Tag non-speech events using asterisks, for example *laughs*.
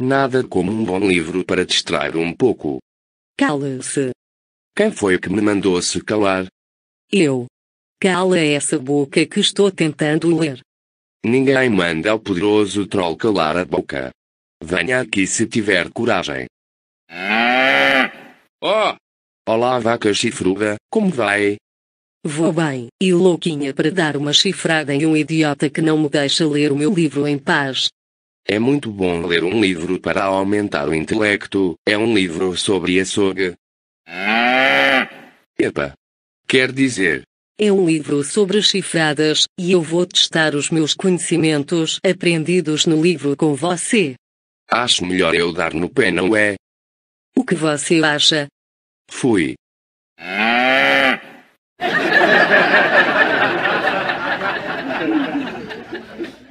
Nada como um bom livro para distrair um pouco. Cala-se. Quem foi que me mandou se calar? Eu. Cala essa boca que estou tentando ler. Ninguém manda ao poderoso troll calar a boca. Venha aqui se tiver coragem. Ah! Oh! Olá, vaca chifruda, como vai? Vou bem, e louquinha para dar uma chifrada em um idiota que não me deixa ler o meu livro em paz. É muito bom ler um livro para aumentar o intelecto, é um livro sobre açougue. Ah! Epa! Quer dizer, é um livro sobre chifradas, e eu vou testar os meus conhecimentos aprendidos no livro com você. Acho melhor eu dar no pé, não é? O que você acha? Fui. Ah! *laughs*